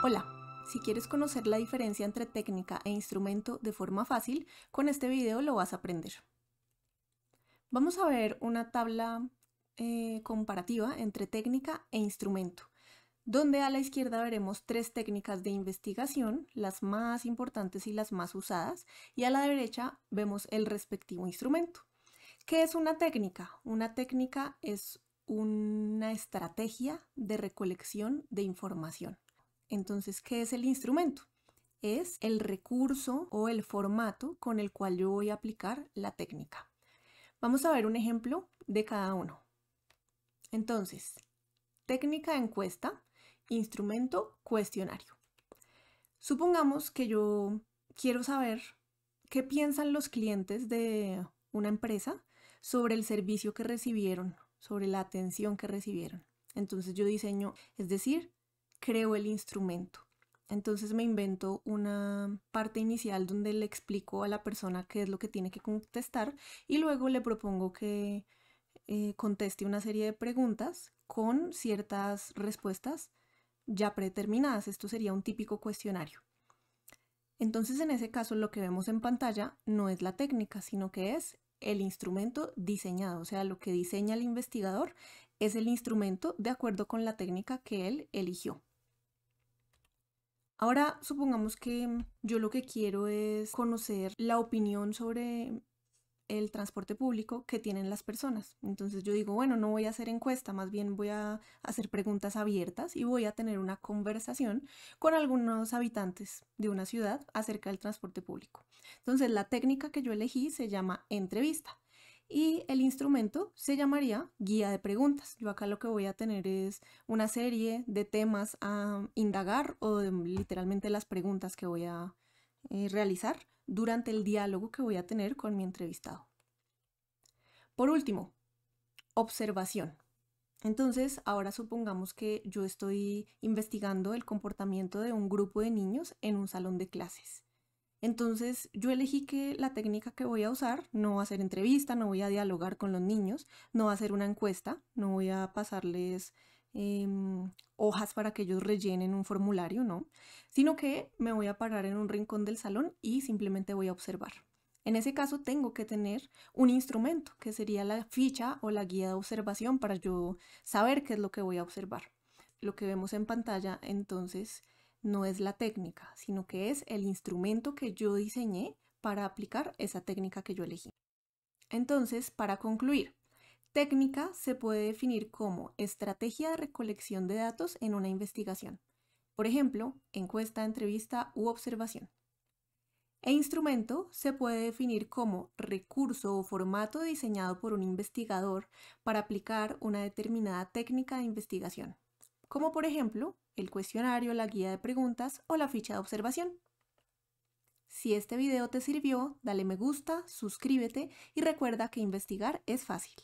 Hola, si quieres conocer la diferencia entre técnica e instrumento de forma fácil, con este video lo vas a aprender. Vamos a ver una tabla eh, comparativa entre técnica e instrumento, donde a la izquierda veremos tres técnicas de investigación, las más importantes y las más usadas, y a la derecha vemos el respectivo instrumento. ¿Qué es una técnica? Una técnica es una estrategia de recolección de información. Entonces, ¿qué es el instrumento? Es el recurso o el formato con el cual yo voy a aplicar la técnica. Vamos a ver un ejemplo de cada uno. Entonces, técnica encuesta, instrumento, cuestionario. Supongamos que yo quiero saber qué piensan los clientes de una empresa sobre el servicio que recibieron, sobre la atención que recibieron. Entonces yo diseño, es decir, creo el instrumento. Entonces me invento una parte inicial donde le explico a la persona qué es lo que tiene que contestar y luego le propongo que eh, conteste una serie de preguntas con ciertas respuestas ya predeterminadas. Esto sería un típico cuestionario. Entonces en ese caso lo que vemos en pantalla no es la técnica, sino que es el instrumento diseñado, o sea, lo que diseña el investigador es el instrumento de acuerdo con la técnica que él eligió. Ahora supongamos que mm, yo lo que quiero es conocer la opinión sobre el transporte público que tienen las personas. Entonces yo digo, bueno, no voy a hacer encuesta, más bien voy a hacer preguntas abiertas y voy a tener una conversación con algunos habitantes de una ciudad acerca del transporte público. Entonces la técnica que yo elegí se llama entrevista y el instrumento se llamaría guía de preguntas. Yo acá lo que voy a tener es una serie de temas a indagar o literalmente las preguntas que voy a eh, realizar durante el diálogo que voy a tener con mi entrevistado. Por último, observación. Entonces, ahora supongamos que yo estoy investigando el comportamiento de un grupo de niños en un salón de clases. Entonces yo elegí que la técnica que voy a usar no va a ser entrevista, no voy a dialogar con los niños, no va a ser una encuesta, no voy a pasarles em, hojas para que ellos rellenen un formulario, no, sino que me voy a parar en un rincón del salón y simplemente voy a observar. En ese caso tengo que tener un instrumento, que sería la ficha o la guía de observación para yo saber qué es lo que voy a observar. Lo que vemos en pantalla entonces no es la técnica, sino que es el instrumento que yo diseñé para aplicar esa técnica que yo elegí. Entonces, para concluir, técnica se puede definir como estrategia de recolección de datos en una investigación, por ejemplo, encuesta, entrevista u observación. E instrumento se puede definir como recurso o formato diseñado por un investigador para aplicar una determinada técnica de investigación como por ejemplo el cuestionario, la guía de preguntas o la ficha de observación. Si este video te sirvió, dale me gusta, suscríbete y recuerda que investigar es fácil.